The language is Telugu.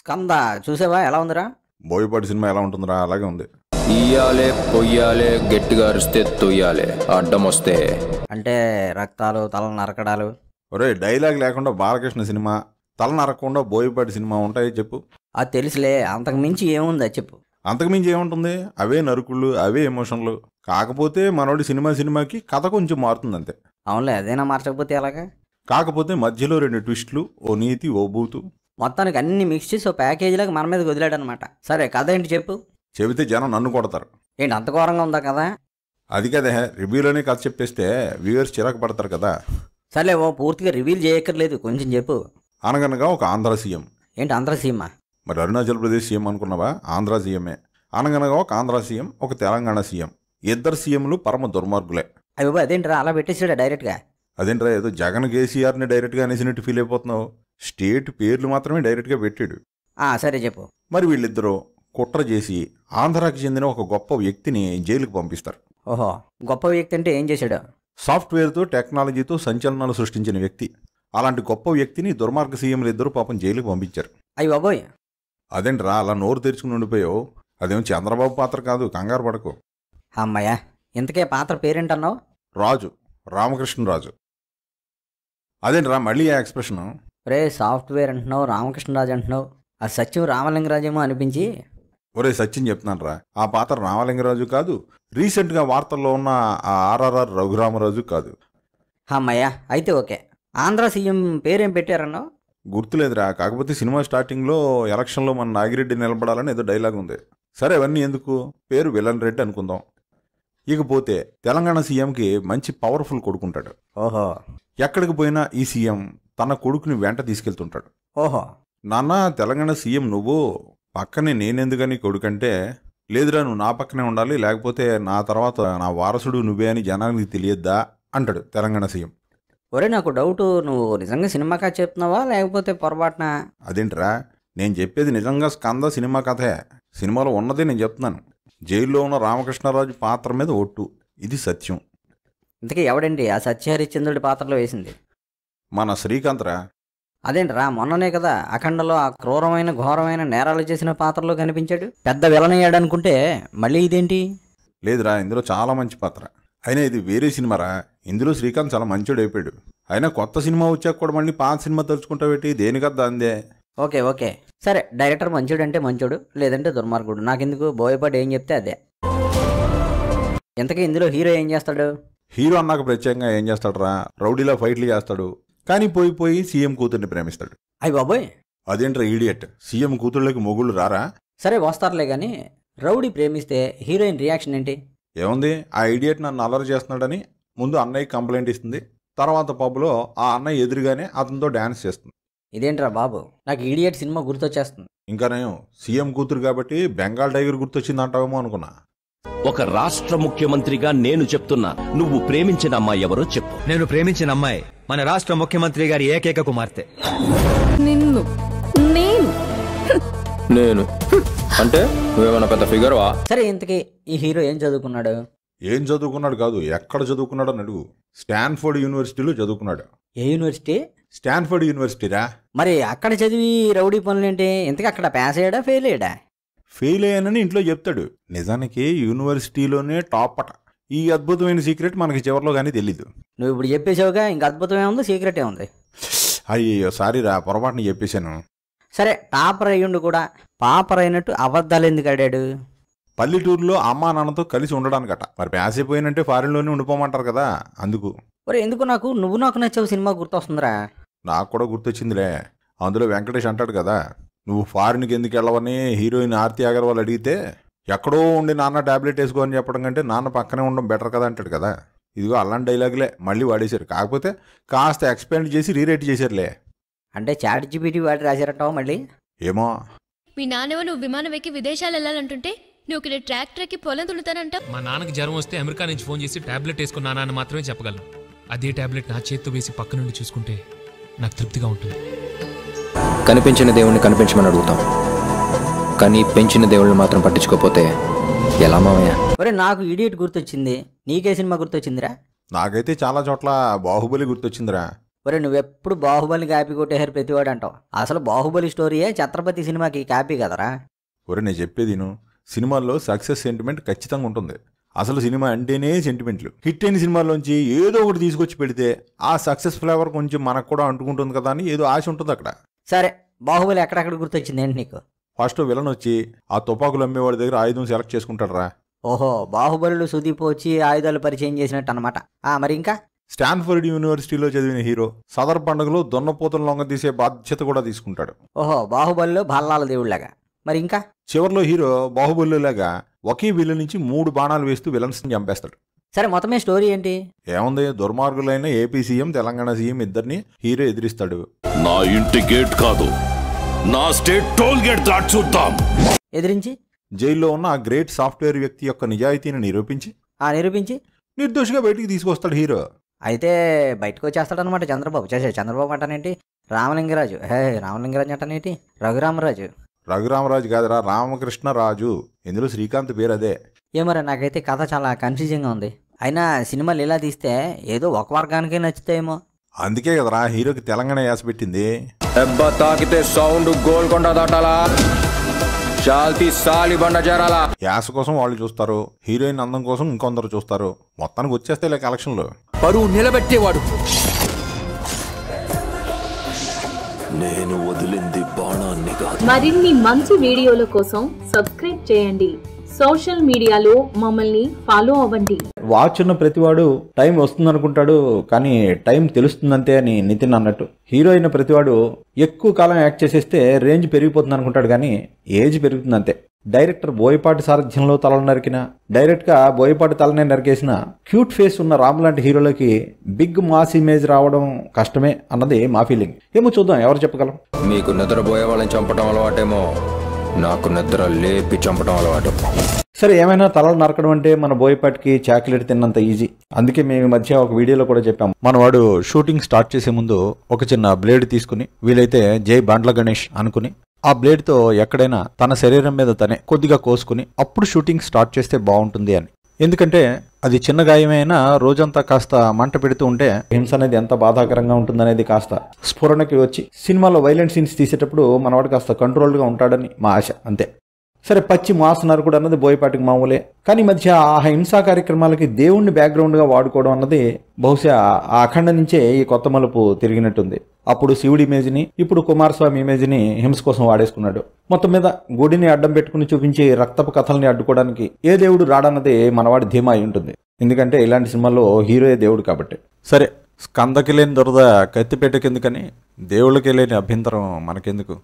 స్కంద చూసావా ఎలా ఉందిరా బోయపాటి సినిమా ఎలా ఉంటుందిరా అలాగే ఉంది ఇయ్యాలే పొయ్యాలే గట్టిగా అరిస్తే తొయ్యాలే అడ్డం వస్తే అంటే రక్తాలు తల నరకడాలు ఒరే డైలాగ్ లేకుండా బాలకృష్ణ సినిమా తల నరకకుండా బోయపాటి సినిమా ఉంటాయి చెప్పు అది తెలుసులే అంతకుమించి ఏముందా చెప్పు అంతకుమించి ఏముంటుంది అవే నరుకుళ్ళు అవే ఎమోషన్లు కాకపోతే మనోడి సినిమా సినిమాకి కథ కొంచెం మారుతుంది అంతే అవునులే అదేనా మార్చకపోతే ఎలాగా కాకపోతే మధ్యలో రెండు ట్విస్ట్లు ఓ నీతి ఓ బూతు మొత్తానికి అన్ని మిక్స్ చేసి ఓ ప్యాకేజీలకు మన మీద అనమాట సరే కథ ఏంటి చెప్పు చెబితే జనం నన్ను కొడతారు ఏంటి అంత ఘోరంగా ఉందా కదా అది కదా రివ్యూలోనే కథ చెప్పేస్తే వ్యూవర్స్ చిరాకు పడతారు కదా సరే ఓ పూర్తిగా రివీల్ చేయక్కర్లేదు కొంచెం చెప్పు అనగనగా ఒక ఆంధ్ర సీఎం ఏంటి ఆంధ్ర సీఎమ్మా మరి అరుణాచల్ ప్రదేశ్ సీఎం అనుకున్నావా ఆంధ్ర సీఎమే అనగనగా ఒక ఆంధ్ర సీఎం ఒక తెలంగాణ సీఎం ఇద్దరు సీఎంలు పరమ దుర్మార్గులే అయ్యో అదేంట్రా అలా పెట్టేసాడా డైరెక్ట్గా అదేంటరా ఏదో జగన్ కేసీఆర్ని డైరెక్ట్గా అనేసినట్టు ఫీల్ అయిపోతున్నావు స్టేట్ పేర్లు మాత్రమే డైరెక్ట్గా పెట్టాడు ఆ, సరే చెప్పు మరి వీళ్ళిద్దరూ కుట్ర చేసి ఆంధ్రాకి చెందిన ఒక గొప్ప వ్యక్తిని జైలుకు పంపిస్తారు ఓహో గొప్ప వ్యక్తి అంటే ఏం చేశాడు సాఫ్ట్వేర్తో టెక్నాలజీతో సంచలనాలు సృష్టించిన వ్యక్తి అలాంటి గొప్ప వ్యక్తిని దుర్మార్గ సీఎంలు ఇద్దరు పాపం జైలుకు పంపించారు అయ్యి బాబోయ్ అదేంటి రా అలా నోరు తెరుచుకుని ఉండిపోయావు అదేం చంద్రబాబు పాత్ర కాదు కంగారు పడకు అమ్మాయ్యా ఇంతకే పాత్ర పేరేంటన్నావు రాజు రామకృష్ణరాజు రా మళ్ళీ ఆ ఎక్స్ప్రెషను రే సాఫ్ట్వేర్ అంటున్నావు రామకృష్ణరాజు అంటున్నావు ఆ సత్యం రామలింగరాజేమో అనిపించి ఒరే సచిన్ చెప్తున్నాను రా ఆ పాత్ర రామలింగరాజు కాదు రీసెంట్గా వార్తల్లో ఉన్న ఆ ఆర్ఆర్ఆర్ రఘురామరాజు కాదు అమ్మయ్యా అయితే ఓకే ఆంధ్ర సీఎం పేరేం పెట్టారన్నా గుర్తులేదురా కాకపోతే సినిమా స్టార్టింగ్లో ఎలక్షన్లో మన నాగిరెడ్డి నిలబడాలని ఏదో డైలాగ్ ఉంది సరే అవన్నీ ఎందుకు పేరు విలన్ రెడ్డి అనుకుందాం ఇకపోతే తెలంగాణ సీఎంకి మంచి పవర్ఫుల్ కొడుకుంటాడు ఓహో ఎక్కడికి పోయినా ఈ సీఎం తన కొడుకుని వెంట తీసుకెళ్తుంటాడు ఓహో నాన్న తెలంగాణ సీఎం నువ్వు పక్కనే నేనెందుకని కొడుకంటే లేదురా నువ్వు నా పక్కనే ఉండాలి లేకపోతే నా తర్వాత నా వారసుడు నువ్వే అని జనానికి తెలియద్దా అంటాడు తెలంగాణ సీఎం ఒరే నాకు డౌట్ నువ్వు నిజంగా సినిమా కథ చెప్తున్నావా లేకపోతే పొరపాటున అదేంట్రా నేను చెప్పేది నిజంగా స్కంద సినిమా కథే సినిమాలో ఉన్నదే నేను చెప్తున్నాను జైల్లో ఉన్న రామకృష్ణరాజు పాత్ర మీద ఒట్టు ఇది సత్యం ఇంతకీ ఎవడండి ఆ సత్య హరిశ్చంద్రుడి పాత్రలో వేసింది మన శ్రీకాంత్రా అదేంట్రా మొన్ననే కదా అఖండలో ఆ క్రూరమైన ఘోరమైన నేరాలు చేసిన పాత్రలో కనిపించాడు పెద్ద విలనయ్యాడు అనుకుంటే మళ్ళీ ఇదేంటి లేదురా ఇందులో చాలా మంచి పాత్ర అయినా ఇది వేరే సినిమారా ఇందులో శ్రీకాంత్ చాలా మంచోడు అయిపోయాడు అయినా కొత్త సినిమా వచ్చాక కూడా మళ్ళీ పాత సినిమా తలుచుకుంటా పెట్టి దేనికద్దా అందే ఓకే ఓకే సరే డైరెక్టర్ మంచోడు అంటే మంచోడు లేదంటే దుర్మార్గుడు నాకెందుకు బోయపాటి ఏం చెప్తే అదే ఇంతకీ ఇందులో హీరో ఏం చేస్తాడు హీరో అన్నాక ప్రత్యేకంగా ఏం చేస్తాడురా రౌడీలో ఫైట్లు చేస్తాడు కానీ పోయి పోయి సీఎం కూతుర్ని ప్రేమిస్తాడు అయ్యి బాబోయ్ అదేంట్రా ఈడియట్ సీఎం కూతుళ్ళకి మొగుళ్ళు రారా సరే వస్తారులే కానీ రౌడీ ప్రేమిస్తే హీరోయిన్ రియాక్షన్ ఏంటి ఏముంది ఆ ఈడియట్ నన్ను అలర్ చేస్తున్నాడని ముందు అన్నయ్య కంప్లైంట్ ఇస్తుంది తర్వాత పబ్లో ఆ అన్నయ్య ఎదురుగానే అతనితో డ్యాన్స్ చేస్తుంది ఇదేంట్రా బాబు నాకు ఈడియట్ సినిమా గుర్తొచ్చేస్తుంది ఇంకా నేను సీఎం కూతురు కాబట్టి బెంగాల్ టైగర్ గుర్తొచ్చింది అంటావేమో అనుకున్నా ఒక రాష్ట్ర ముఖ్యమంత్రిగా నేను చెప్తున్నా నువ్వు ప్రేమించిన అమ్మాయి ఎవరో చెప్పు నేను ప్రేమించిన అమ్మాయి మన రాష్ట్ర ముఖ్యమంత్రి గారి ఏకైక కుమార్తె నిన్ను నేను నేను అంటే నువ్వేమైనా పెద్ద సరే ఇంతకీ ఈ హీరో ఏం చదువుకున్నాడు ఏం చదువుకున్నాడు కాదు ఎక్కడ చదువుకున్నాడు అని అడుగు స్టాన్ఫోర్డ్ యూనివర్సిటీలో చదువుకున్నాడు ఏ యూనివర్సిటీ స్టాన్ఫోర్డ్ యూనివర్సిటీరా మరి అక్కడ చదివి రౌడీ ఏంటి ఇంతకీ అక్కడ పాస్ అయ్యాడా ఫెయిల్ అయ్యాడా ఫెయిల్ అయ్యానని ఇంట్లో చెప్తాడు నిజానికి యూనివర్సిటీలోనే టాప్ అట ఈ అద్భుతమైన సీక్రెట్ మనకి చివరిలో కానీ తెలీదు నువ్వు ఇప్పుడు చెప్పేసావుగా ఇంకా అద్భుతమే ఉంది సీక్రెట్ ఉంది అయ్యో సారీ రా పొరపాటుని చెప్పేశాను సరే టాపర్ అయ్యుండు కూడా పాపర్ అయినట్టు అబద్ధాలు ఎందుకు అడాడు పల్లెటూరులో అమ్మా నాన్నతో కలిసి ఉండడానికట మరి ప్యాస్ అయిపోయినంటే ఫారిన్లోనే ఉండిపోమంటారు కదా అందుకు మరి ఎందుకు నాకు నువ్వు నాకు నచ్చావు సినిమా గుర్తొస్తుందిరా నాకు కూడా గుర్తొచ్చిందిలే అందులో వెంకటేష్ అంటాడు కదా నువ్వు ఫారిన్కి ఎందుకు వెళ్ళవని హీరోయిన్ ఆర్తి అగర్వాల్ అడిగితే ఎక్కడో ఉండి నాన్న ట్యాబ్లెట్ వేసుకో అని చెప్పడం కంటే నాన్న పక్కనే ఉండడం బెటర్ కదా అంటాడు కదా ఇదిగో అలాంటి డైలాగులే మళ్ళీ వాడేశారు కాకపోతే కాస్త ఎక్స్పెండ్ చేసి రీరేట్ చేశారులే అంటే చాట్ జీబీటీ వాడు రాశారంటావు మళ్ళీ ఏమో మీ నాన్నేమో నువ్వు విమానం ఎక్కి విదేశాలు వెళ్ళాలంటుంటే నువ్వు ఇక్కడ ట్రాక్టర్ ఎక్కి పొలం తులుతానంట మా నాన్నకి జ్వరం వస్తే అమెరికా నుంచి ఫోన్ చేసి టాబ్లెట్ వేసుకున్నానా అని మాత్రమే చెప్పగలను అదే టాబ్లెట్ నా చేత్తో వేసి పక్క నుండి చూసుకుంటే నాకు తృప్తిగా ఉంటుంది కనిపించిన దేవుణ్ణి కనిపించమని అడుగుతాం కానీ పెంచిన దేవుళ్ళని మాత్రం పట్టించుకోపోతే ఎలా మామయ్య నాకు ఇడియట్ గుర్తొచ్చింది నీకే సినిమా గుర్తొచ్చిందిరా నాకైతే చాలా చోట్ల బాహుబలి గుర్తొచ్చిందిరా ఒరే నువ్వెప్పుడు బాహుబలిని కాపీ కొట్టేశారు ప్రతివాడు అంటావు అసలు బాహుబలి స్టోరీయే ఛత్రపతి సినిమాకి కాపీ కదరా ఒరే నేను చెప్పేది సినిమాల్లో సక్సెస్ సెంటిమెంట్ ఖచ్చితంగా ఉంటుంది అసలు సినిమా అంటేనే సెంటిమెంట్లు హిట్ అయిన సినిమాల్లోంచి ఏదో ఒకటి తీసుకొచ్చి పెడితే ఆ సక్సెస్ ఫ్లేవర్ కొంచెం మనకు కూడా అంటుకుంటుంది కదా అని ఏదో ఆశ ఉంటుంది అక్కడ సరే బాహుబలి ఎక్కడెక్కడ గుర్తొచ్చింది ఏంటి నీకు ఫస్ట్ విలన్ వచ్చి ఆ తుపాకులు అమ్మేవాడి దగ్గర ఆయుధం సెలెక్ట్ చేసుకుంటాడు రా ఓహో బాహుబలు సుదీప్ వచ్చి ఆయుధాలు పరిచయం చేసినట్టు అనమాట ఆ మరి ఇంకా స్టాన్ఫర్డ్ యూనివర్సిటీలో చదివిన హీరో సదర్ పండుగలో దొన్నపోతలు లొంగ తీసే బాధ్యత కూడా తీసుకుంటాడు ఓహో బాహుబలిలో భల్లాల దేవుళ్ళగా మరి ఇంకా చివరిలో హీరో బాహుబలిలాగా ఒకే విలన్ నుంచి మూడు బాణాలు వేస్తూ విలన్స్ని చంపేస్తాడు సరే మొత్తమే స్టోరీ ఏంటి ఏముంది దుర్మార్గులైన ఏపీ సీఎం తెలంగాణ సీఎం ఇద్దరిని హీరో ఎదిరిస్తాడు నా ఇంటి గేట్ కాదు నా స్టేట్ టోల్ గేట్ దాటి చూద్దాం ఎదిరించి జైల్లో ఉన్న ఆ గ్రేట్ సాఫ్ట్వేర్ వ్యక్తి యొక్క నిజాయితీని నిరూపించి ఆ నిరూపించి నిర్దోషిగా బయటికి తీసుకొస్తాడు హీరో అయితే బయటకు వచ్చేస్తాడు అనమాట చంద్రబాబు చేసే చంద్రబాబు అంటానేంటి రామలింగరాజు హే రామలింగరాజు అంటానేంటి రఘురామరాజు రఘురామరాజు కాదురా రామకృష్ణరాజు ఇందులో శ్రీకాంత్ పేరు అదే ఏమరా నాకైతే కథ చాలా కన్ఫ్యూజింగ్గా ఉంది అయినా సినిమాలు ఇలా తీస్తే ఏదో ఒక వర్గానికే నచ్చుతాయేమో అందుకే కదరా హీరోకి తెలంగాణ యాస పెట్టింది దెబ్బ తాకితే సౌండ్ గోల్కొండ దాటాలా చాల్తి సాలి బండ చేరాలా యాస కోసం వాళ్ళు చూస్తారు హీరోయిన్ అందం కోసం ఇంకొందరు చూస్తారు మొత్తానికి వచ్చేస్తే ఇలా కలెక్షన్లు పరువు నిలబెట్టేవాడు నేను వదిలింది బాణాన్ని కాదు మరిన్ని మంచి వీడియోల కోసం సబ్స్క్రైబ్ చేయండి సోషల్ మీడియాలో మమ్మల్ని ఫాలో అవ్వండి వాచ్ ఉన్న ప్రతివాడు టైం వస్తుంది అనుకుంటాడు కానీ టైం తెలుస్తుందంతే అని నితిన్ అన్నట్టు హీరో అయిన ప్రతివాడు ఎక్కువ కాలం యాక్ట్ చేసేస్తే రేంజ్ పెరిగిపోతుంది అనుకుంటాడు కానీ ఏజ్ పెరుగుతుంది అంతే డైరెక్టర్ బోయపాటి సారథ్యంలో తలను నరికిన డైరెక్ట్గా బోయపాటి తలనే నరికేసిన క్యూట్ ఫేస్ ఉన్న రామ్ లాంటి హీరోలకి బిగ్ మాస్ ఇమేజ్ రావడం కష్టమే అన్నది మా ఫీలింగ్ ఏమో చూద్దాం ఎవరు చెప్పగలం మీకు నిద్రపోయే వాళ్ళని చంపడం అలవాటేమో నాకు నిద్ర లేపి చంపడం అలవాటు సరే ఏమైనా తలలు నరకడం అంటే మన బోయపాటికి చాక్లెట్ తిన్నంత ఈజీ అందుకే మేము ఈ మధ్య ఒక వీడియోలో కూడా చెప్పాము మన వాడు షూటింగ్ స్టార్ట్ చేసే ముందు ఒక చిన్న బ్లేడ్ తీసుకుని వీలైతే జై బాండ్ల గణేష్ అనుకుని ఆ బ్లేడ్తో ఎక్కడైనా తన శరీరం మీద తనే కొద్దిగా కోసుకుని అప్పుడు షూటింగ్ స్టార్ట్ చేస్తే బాగుంటుంది అని ఎందుకంటే అది చిన్న గాయమైనా రోజంతా కాస్త మంట పెడుతూ ఉంటే హింస అనేది ఎంత బాధాకరంగా ఉంటుందనేది కాస్త స్ఫురణకి వచ్చి సినిమాలో వైలెంట్ సీన్స్ తీసేటప్పుడు మనవాడు కాస్త కంట్రోల్డ్గా ఉంటాడని మా ఆశ అంతే సరే పచ్చి మాస్తున్నారు కూడా అన్నది బోయపాటికి మామూలే కానీ మధ్య ఆ హింసా కార్యక్రమాలకి దేవుణ్ణి బ్యాక్గ్రౌండ్గా వాడుకోవడం అన్నది బహుశా ఆ అఖండ నుంచే ఈ కొత్త మలుపు తిరిగినట్టుంది అప్పుడు శివుడి ఇమేజ్ని ఇప్పుడు కుమారస్వామి ఇమేజ్ని హింస కోసం వాడేసుకున్నాడు మొత్తం మీద గుడిని అడ్డం పెట్టుకుని చూపించి రక్తపు కథల్ని అడ్డుకోవడానికి ఏ దేవుడు రాడన్నది మనవాడి ధీమా అయి ఉంటుంది ఎందుకంటే ఇలాంటి సినిమాలో హీరోయే దేవుడు కాబట్టి సరే స్కందకి లేని దొరద కత్తిపేటకెందుకని దేవుళ్ళకి లేని అభ్యంతరం మనకెందుకు